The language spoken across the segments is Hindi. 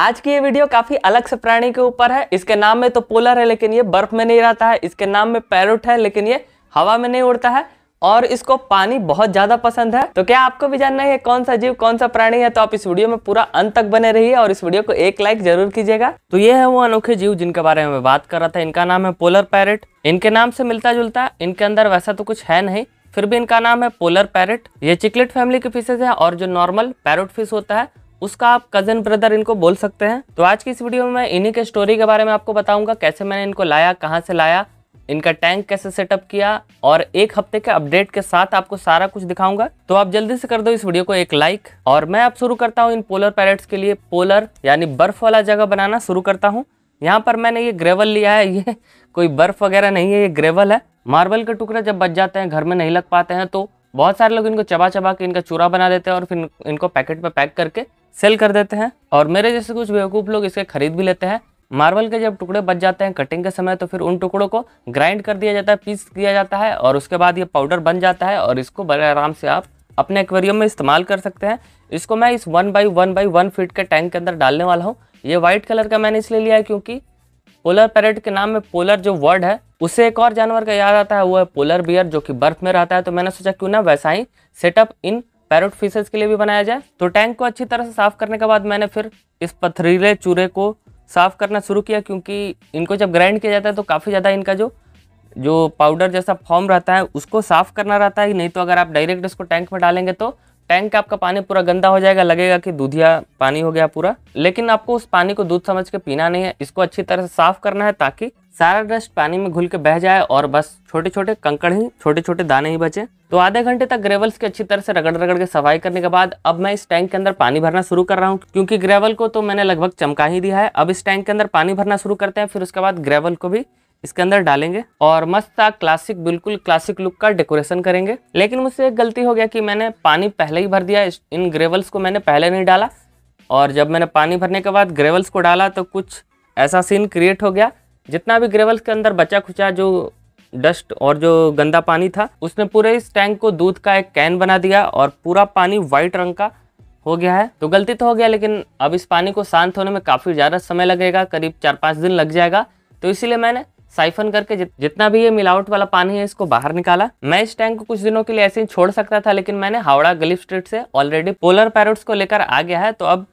आज की ये वीडियो काफी अलग से प्राणी के ऊपर है इसके नाम में तो पोलर है लेकिन ये बर्फ में नहीं रहता है इसके नाम में पैरोट है लेकिन ये हवा में नहीं उड़ता है और इसको पानी बहुत ज्यादा पसंद है तो क्या आपको भी जानना है कौन सा जीव कौन सा प्राणी है तो आप इस वीडियो में पूरा अंत तक बने रहिए और इस वीडियो को एक लाइक जरूर कीजिएगा तो ये है वो अनोखे जीव जिनके बारे में बात कर रहा था इनका नाम है पोलर पैरेट इनके नाम से मिलता जुलता है इनके अंदर वैसा तो कुछ है नहीं फिर भी इनका नाम है पोलर पैरेट ये चिकलेट फैमिली के फिशेज है और जो नॉर्मल पैरोट फिश होता है उसका आप कजन ब्रदर इनको बोल सकते हैं तो आज की इस वीडियो में मैं इन्हीं के स्टोरी के बारे में आपको बताऊंगा कैसे मैंने इनको लाया कहाँ से लाया इनका टैंक कैसे सेटअप किया और एक हफ्ते के अपडेट के साथ आपको सारा कुछ दिखाऊंगा तो आप जल्दी से कर दो इस वीडियो को एक लाइक और मैं अब शुरू करता हूँ इन पोलर पैरेट्स के लिए पोलर यानी बर्फ वाला जगह बनाना शुरू करता हूँ यहाँ पर मैंने ये ग्रेवल लिया है ये कोई बर्फ वगैरह नहीं है ये ग्रेवल है मार्बल के टुकड़े जब बच जाते हैं घर में नहीं लग पाते हैं तो बहुत सारे लोग इनको चबा चबा के इनका चूरा बना देते हैं और फिर इनको पैकेट में पैक करके सेल कर देते हैं और मेरे जैसे कुछ बेवकूफ़ लोग इसके खरीद भी लेते हैं मार्बल के जब टुकड़े बच जाते हैं कटिंग के समय तो फिर उन टुकड़ों को ग्राइंड कर दिया जाता है पीस किया जाता है और उसके बाद ये पाउडर बन जाता है और इसको बड़े आराम से आप अपने एक्वेरियम में इस्तेमाल कर सकते हैं इसको मैं इस one by one by one feet के टैंक के अंदर डालने वाला हूँ ये व्हाइट कलर का मैंने इसलिए लिया है क्योंकि पोलर पैरेट के नाम में पोलर जो वर्ड है उसे एक और जानवर का याद आता है वो है पोलर बियर जो कि बर्फ में रहता है तो मैंने सोचा क्यों ना वैसा ही सेटअप इन पैरोट फिशेज के लिए भी बनाया जाए तो टैंक को अच्छी तरह से साफ़ करने के बाद मैंने फिर इस पथरीले चूरे को साफ़ करना शुरू किया क्योंकि इनको जब ग्राइंड किया जाता है तो काफ़ी ज़्यादा इनका जो जो पाउडर जैसा फॉर्म रहता है उसको साफ़ करना रहता है नहीं तो अगर आप डायरेक्ट इसको टैंक में डालेंगे तो टैंक का आपका पानी पूरा गंदा हो जाएगा लगेगा कि दूधिया पानी हो गया पूरा लेकिन आपको उस पानी को दूध समझ के पीना नहीं है इसको अच्छी तरह से साफ करना है ताकि सारा डस्ट पानी में घुल के बह जाए और बस छोटे छोटे कंकड़ ही छोटे छोटे दाने ही बचे तो आधे घंटे तक ग्रेवल्स की अच्छी तरह से रगड़ रगड़ के सफाई करने के बाद अब मैं इस टैंक के अंदर पानी भरना शुरू कर रहा हूँ क्योंकि ग्रेवल को तो मैंने लगभग चमका ही दिया है अब इस टैंक के अंदर पानी भरना शुरू करते हैं फिर उसके बाद ग्रेवल को भी इसके अंदर डालेंगे और मस्त सा क्लासिक बिल्कुल क्लासिक लुक का डेकोरेशन करेंगे लेकिन मुझसे एक गलती हो गया कि मैंने पानी पहले ही भर दिया इन ग्रेवल्स को मैंने पहले नहीं डाला और जब मैंने पानी भरने के बाद ग्रेवल्स को डाला तो कुछ ऐसा सीन क्रिएट हो गया जितना भी ग्रेवल्स के अंदर बचा खुचा जो डस्ट और जो गंदा पानी था उसने पूरे इस टैंक को दूध का एक कैन बना दिया और पूरा पानी व्हाइट रंग का हो गया है तो गलती तो हो गया लेकिन अब इस पानी को शांत होने में काफ़ी ज़्यादा समय लगेगा करीब चार पाँच दिन लग जाएगा तो इसीलिए मैंने साइफन करके जित, जितना भी ये मिलावट वाला पानी है इसको बाहर निकाला मैं इस टैंक को कुछ दिनों के लिए ऐसे ही छोड़ सकता था लेकिन मैंने हावड़ा गलीफ स्ट्रीट से ऑलरेडी पोलर पैरोट्स को लेकर आ गया है तो अब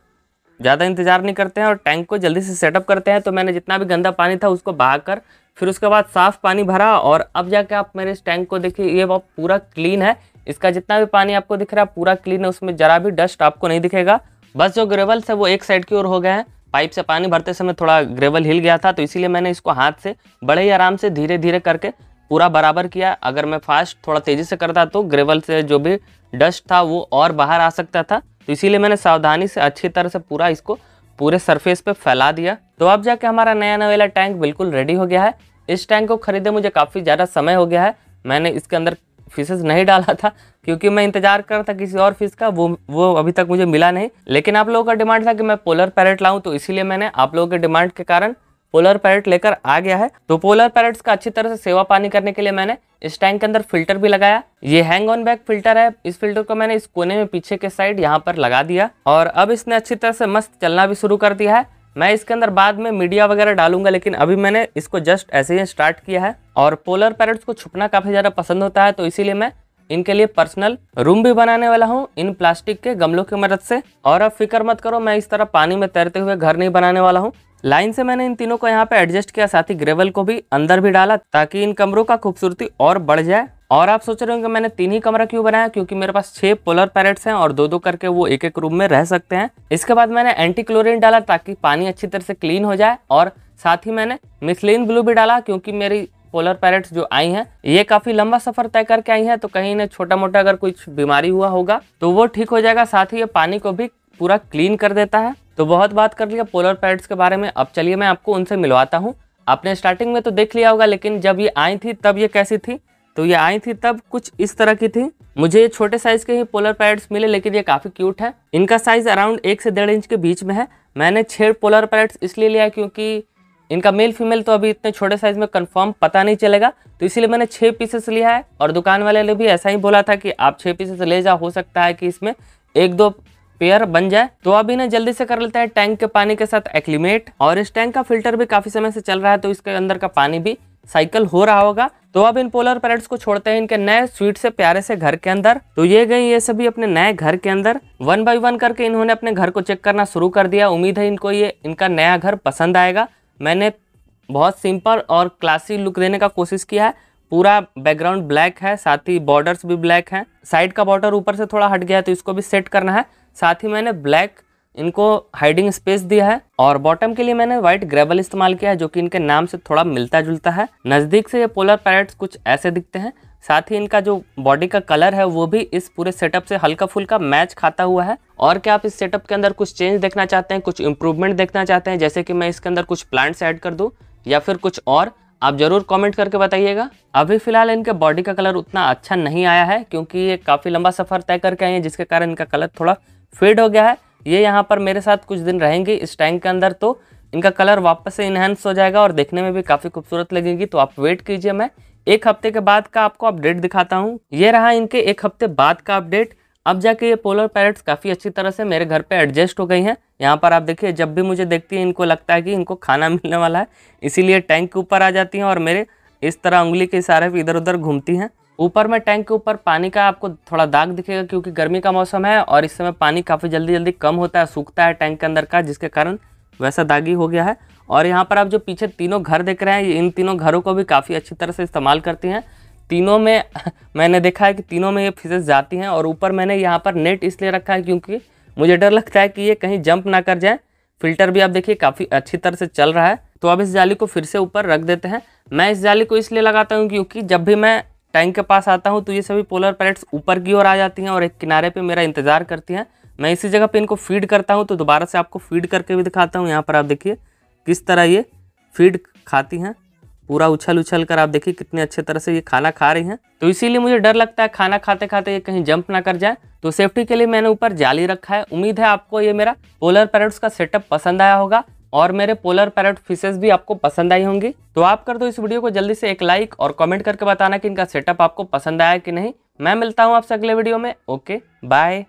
ज़्यादा इंतजार नहीं करते हैं और टैंक को जल्दी से सेटअप करते हैं तो मैंने जितना भी गंदा पानी था उसको बहा कर फिर उसके बाद साफ़ पानी भरा और अब जाके आप मेरे इस टैंक को देखिए ये बहुत पूरा क्लीन है इसका जितना भी पानी आपको दिख रहा है पूरा क्लीन है उसमें ज़रा भी डस्ट आपको नहीं दिखेगा बस जो ग्रेवल्स है वो एक साइड की ओर हो गए हैं पाइप से पानी भरते समय थोड़ा ग्रेवल हिल गया था तो इसीलिए मैंने इसको हाथ से बड़े ही आराम से धीरे धीरे करके पूरा बराबर किया अगर मैं फास्ट थोड़ा तेज़ी से करता तो ग्रेवल से जो भी डस्ट था वो और बाहर आ सकता था तो इसीलिए मैंने सावधानी से अच्छी तरह से पूरा इसको पूरे सरफेस पे फैला दिया तो अब जाके हमारा नया नवेला टैंक बिल्कुल रेडी हो गया है इस टैंक को खरीदे मुझे काफ़ी ज़्यादा समय हो गया है मैंने इसके अंदर फिशेज नहीं डाला था क्योंकि मैं इंतजार कर रहा था किसी और फिश का वो वो अभी तक मुझे मिला नहीं लेकिन आप लोगों का डिमांड था कि मैं पोलर पैरेट लाऊं तो इसीलिए मैंने आप लोगों के डिमांड के कारण पोलर पैरेट लेकर आ गया है तो पोलर पैरेट्स का अच्छी तरह से सेवा पानी करने के लिए मैंने इस टैंक के अंदर फिल्टर भी लगाया ये हैंग ऑन बैक फिल्टर है इस फिल्टर को मैंने इस कोने में पीछे के साइड यहाँ पर लगा दिया और अब इसने अच्छी तरह से मस्त चलना भी शुरू कर दिया है मैं इसके अंदर बाद में मीडिया वगैरह डालूंगा लेकिन अभी मैंने इसको जस्ट ऐसे ही स्टार्ट किया है और पोलर पैरेट्स को छुपना काफ़ी ज़्यादा पसंद होता है तो इसीलिए मैं इनके लिए पर्सनल रूम भी बनाने वाला हूँ इन प्लास्टिक के गमलों की मदद से और अब फिक्र मत करो मैं इस तरह पानी में तैरते हुए घर नहीं बनाने वाला हूँ लाइन से मैंने इन तीनों को यहाँ पे एडजस्ट किया साथ ही ग्रेवल को भी अंदर भी डाला ताकि इन कमरों का खूबसूरती और बढ़ जाए और आप सोच रहे होंगे मैंने तीन ही कमरा क्यों बनाया क्योंकि मेरे पास छह पोलर पैरेट्स हैं और दो दो करके वो एक एक रूम में रह सकते हैं इसके बाद मैंने एंटी क्लोरिन डाला ताकि पानी अच्छी तरह से क्लीन हो जाए और साथ ही मैंने मिसलिन ब्लू भी डाला क्योंकि मेरी पोलर पैरेट्स जो आई हैं ये काफ़ी लंबा सफ़र तय करके आई हैं तो कहीं इन्हें छोटा मोटा अगर कुछ बीमारी हुआ होगा तो वो ठीक हो जाएगा साथ ही ये पानी को भी पूरा क्लीन कर देता है तो बहुत बात कर लिया पोलर पैरेट्स के बारे में अब चलिए मैं आपको उनसे मिलवाता हूँ आपने स्टार्टिंग में तो देख लिया होगा लेकिन जब ये आई थी तब ये कैसी थी तो ये आई थी तब कुछ इस तरह की थी मुझे ये छोटे साइज के ही पोलर पैरेट्स मिले लेकिन ये काफ़ी क्यूट है इनका साइज़ अराउंड एक से डेढ़ इंच के बीच में है मैंने छः पोलर पैरेट्स इसलिए लिया क्योंकि इनका मेल फीमेल तो अभी इतने छोटे साइज में कंफर्म पता नहीं चलेगा तो इसीलिए मैंने छः पीसेस लिया है और दुकान वाले ने भी ऐसा ही बोला था कि आप छः पीसेस ले जाओ हो सकता है कि इसमें एक दो पेयर बन जाए तो अब इन्हें जल्दी से कर लेते हैं टैंक के पानी के साथ एक्लिमेट और इस टैंक का फिल्टर भी काफी समय से चल रहा है तो इसके अंदर का पानी भी साइकिल हो रहा होगा तो अब इन पोलर पैरेट्स को छोड़ते हैं इनके नए स्वीट से प्यारे से घर के अंदर तो ये गए ये सभी अपने नए घर के अंदर वन बाय वन करके इन्होंने अपने घर को चेक करना शुरू कर दिया उम्मीद है इनको ये इनका नया घर पसंद आएगा मैंने बहुत सिंपल और क्लासी लुक देने का कोशिश किया है पूरा बैकग्राउंड ब्लैक है साथ ही बॉर्डर्स भी ब्लैक हैं साइड का बॉर्डर ऊपर से थोड़ा हट गया है तो इसको भी सेट करना है साथ ही मैंने ब्लैक इनको हाइडिंग स्पेस दिया है और बॉटम के लिए मैंने व्हाइट ग्रेवल इस्तेमाल किया है जो कि इनके नाम से थोड़ा मिलता जुलता है नज़दीक से ये पोलर पैरेट्स कुछ ऐसे दिखते हैं साथ ही इनका जो बॉडी का कलर है वो भी इस पूरे सेटअप से हल्का फुल्का मैच खाता हुआ है और क्या आप इस सेटअप के अंदर कुछ चेंज देखना चाहते हैं कुछ इम्प्रूवमेंट देखना चाहते हैं जैसे कि मैं इसके अंदर कुछ प्लांट्स ऐड कर दूँ या फिर कुछ और आप ज़रूर कमेंट करके बताइएगा अभी फ़िलहाल इनके बॉडी का कलर उतना अच्छा नहीं आया है क्योंकि ये काफ़ी लंबा सफ़र तय करके आए हैं जिसके कारण इनका कलर थोड़ा फेड हो गया है ये यहाँ पर मेरे साथ कुछ दिन रहेंगे इस टैंक के अंदर तो इनका कलर वापस से इनहेंस हो जाएगा और देखने में भी काफ़ी खूबसूरत लगेगी तो आप वेट कीजिए मैं एक हफ्ते के बाद का आपको अपडेट दिखाता हूँ ये रहा इनके एक हफ्ते बाद का अपडेट अब जाके ये पोलर पैरट्स काफ़ी अच्छी तरह से मेरे घर पे एडजस्ट हो गई हैं यहाँ पर आप देखिए जब भी मुझे देखती है इनको लगता है कि इनको खाना मिलने वाला है इसीलिए टैंक के ऊपर आ जाती हैं और मेरे इस तरह उंगली के इशारे भी इधर उधर घूमती हैं ऊपर में टैंक के ऊपर पानी का आपको थोड़ा दाग दिखेगा क्योंकि गर्मी का मौसम है और इस समय पानी काफ़ी जल्दी जल्दी कम होता है सूखता है टैंक के अंदर का जिसके कारण वैसा दागी हो गया है और यहाँ पर आप जो पीछे तीनों घर देख रहे हैं इन तीनों घरों को भी काफ़ी अच्छी तरह से इस्तेमाल करती हैं तीनों में मैंने देखा है कि तीनों में ये फिशेज जाती हैं और ऊपर मैंने यहाँ पर नेट इसलिए रखा है क्योंकि मुझे डर लगता है कि ये कहीं जंप ना कर जाए फिल्टर भी आप देखिए काफ़ी अच्छी तरह से चल रहा है तो अब इस जाली को फिर से ऊपर रख देते हैं मैं इस जाली को इसलिए लगाता हूँ क्योंकि जब भी मैं टैंक के पास आता हूँ तो ये सभी पोलर पैलेट्स ऊपर की ओर आ जाती हैं और एक किनारे पर मेरा इंतज़ार करती हैं मैं इसी जगह पर इनको फीड करता हूँ तो दोबारा से आपको फीड करके भी दिखाता हूँ यहाँ पर आप देखिए किस तरह ये फीड खाती हैं पूरा उछल उछल कर आप देखिए कितने अच्छे तरह से ये खाना खा रही हैं तो इसीलिए मुझे डर लगता है खाना खाते खाते ये कहीं जंप ना कर जाए तो सेफ्टी के लिए मैंने ऊपर जाली रखा है उम्मीद है आपको ये मेरा पोलर पैरट्स का सेटअप पसंद आया होगा और मेरे पोलर पैरट फिशेज भी आपको पसंद आई होंगी तो आप कर दो इस वीडियो को जल्दी से एक लाइक और कॉमेंट करके बताना कि इनका सेटअप आपको पसंद आया कि नहीं मैं मिलता हूँ आपसे अगले वीडियो में ओके बाय